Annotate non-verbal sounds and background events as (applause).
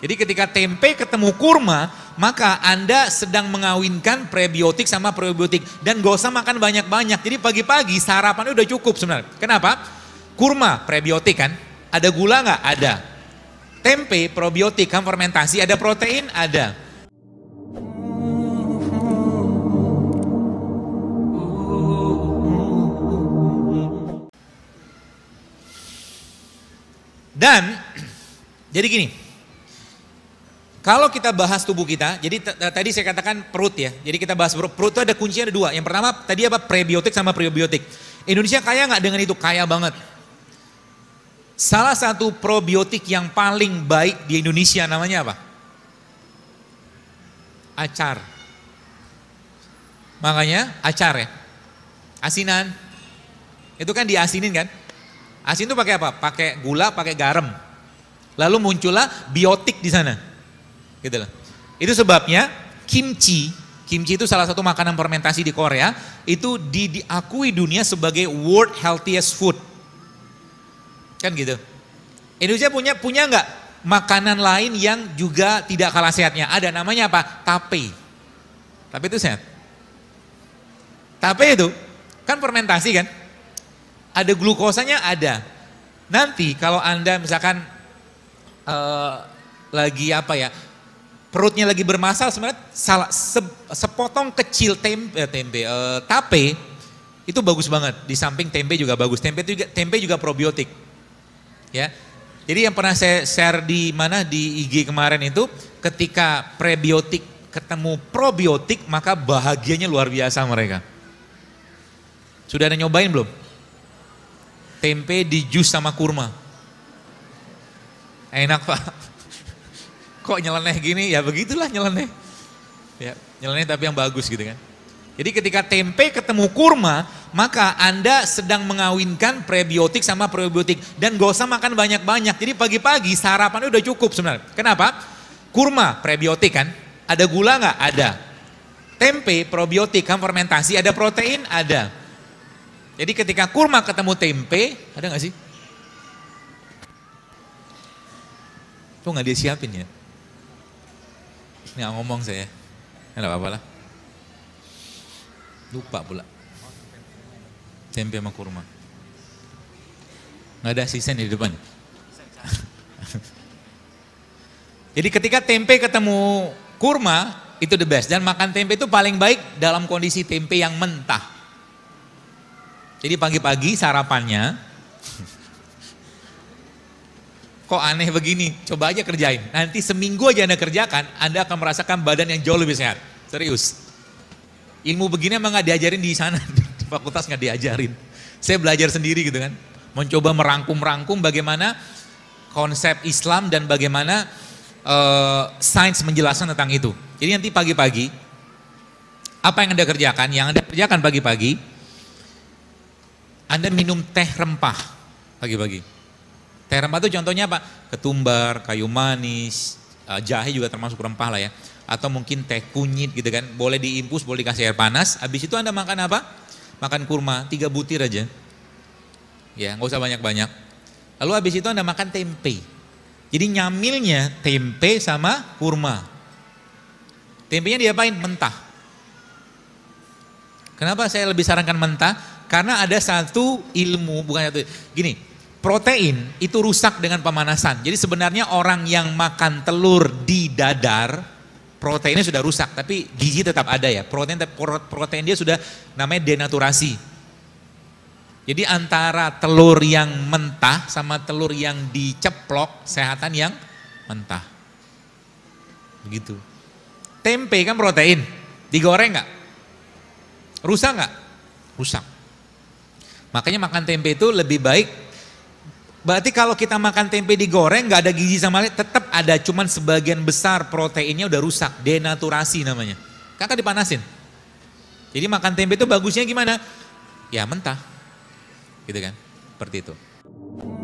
Jadi ketika tempe ketemu kurma, maka Anda sedang mengawinkan prebiotik sama probiotik. Dan gak usah makan banyak-banyak. Jadi pagi-pagi sarapannya udah cukup sebenarnya. Kenapa? Kurma, prebiotik kan? Ada gula nggak? Ada. Tempe, probiotik kan fermentasi. Ada protein? Ada. Dan (clears throat) jadi gini, kalau kita bahas tubuh kita, jadi tadi saya katakan perut ya. Jadi kita bahas perut. Perut itu ada kuncinya ada dua. Yang pertama tadi apa prebiotik sama probiotik. Indonesia kaya nggak dengan itu? Kaya banget. Salah satu probiotik yang paling baik di Indonesia namanya apa? Acar. Makanya acar ya. Asinan. Itu kan diasinin kan? Asin itu pakai apa? Pakai gula, pakai garam. Lalu muncullah biotik di sana Gitu loh. Itu sebabnya kimchi, kimchi itu salah satu makanan fermentasi di Korea, itu di, diakui dunia sebagai world healthiest food. Kan gitu. Indonesia punya punya nggak makanan lain yang juga tidak kalah sehatnya? Ada namanya apa? Tape. Tape itu sehat. Tape itu kan fermentasi kan? Ada glukosanya ada. Nanti kalau Anda misalkan uh, lagi apa ya? perutnya lagi bermasalah sebenarnya salah se, sepotong kecil tempe eh, tempe e, tape itu bagus banget di samping tempe juga bagus tempe itu juga tempe juga probiotik ya jadi yang pernah saya share di mana di IG kemarin itu ketika prebiotik ketemu probiotik maka bahagianya luar biasa mereka sudah ada nyobain belum tempe di jus sama kurma enak pak kok nyeleneh gini? Ya begitulah nyeleneh. Ya, nyeleneh tapi yang bagus gitu kan. Jadi ketika tempe ketemu kurma, maka Anda sedang mengawinkan prebiotik sama probiotik. Dan gak usah makan banyak-banyak. Jadi pagi-pagi sarapan udah cukup sebenarnya. Kenapa? Kurma, prebiotik kan? Ada gula nggak? Ada. Tempe, probiotik, kan fermentasi. Ada protein? Ada. Jadi ketika kurma ketemu tempe, ada nggak sih? Tuh nggak dia siapin ya? nggak ngomong saya. Enggak ya, apa-apa lah. Lupa pula. Tempe sama kurma. Gak ada asisten di depan. (laughs) Jadi ketika tempe ketemu kurma, itu the best. Dan makan tempe itu paling baik dalam kondisi tempe yang mentah. Jadi pagi-pagi sarapannya, (laughs) kok aneh begini, coba aja kerjain. Nanti seminggu aja Anda kerjakan, Anda akan merasakan badan yang jauh lebih sehat. Serius. Ilmu begini emang gak diajarin di sana, (laughs) di fakultas gak diajarin. Saya belajar sendiri gitu kan. Mencoba merangkum-rangkum bagaimana konsep Islam dan bagaimana uh, sains menjelaskan tentang itu. Jadi nanti pagi-pagi, apa yang Anda kerjakan? Yang Anda kerjakan pagi-pagi, Anda minum teh rempah pagi-pagi. Teh rempah itu contohnya apa? Ketumbar, kayu manis, eh, jahe juga termasuk rempah lah ya. Atau mungkin teh kunyit gitu kan. Boleh diimpus, boleh dikasih air panas. Habis itu Anda makan apa? Makan kurma, tiga butir aja. Ya, nggak usah banyak-banyak. Lalu habis itu Anda makan tempe. Jadi nyamilnya tempe sama kurma. Tempenya diapain? Mentah. Kenapa saya lebih sarankan mentah? Karena ada satu ilmu, bukan satu. Gini, protein itu rusak dengan pemanasan. Jadi sebenarnya orang yang makan telur di dadar, proteinnya sudah rusak, tapi gizi tetap ada ya. Protein protein dia sudah namanya denaturasi. Jadi antara telur yang mentah sama telur yang diceplok, sehatan yang mentah. Begitu. Tempe kan protein, digoreng nggak? Rusak nggak? Rusak. Makanya makan tempe itu lebih baik Berarti kalau kita makan tempe digoreng nggak ada gizi sama lain, tetap ada cuman sebagian besar proteinnya udah rusak, denaturasi namanya. Kakak dipanasin. Jadi makan tempe itu bagusnya gimana? Ya mentah. Gitu kan? Seperti itu.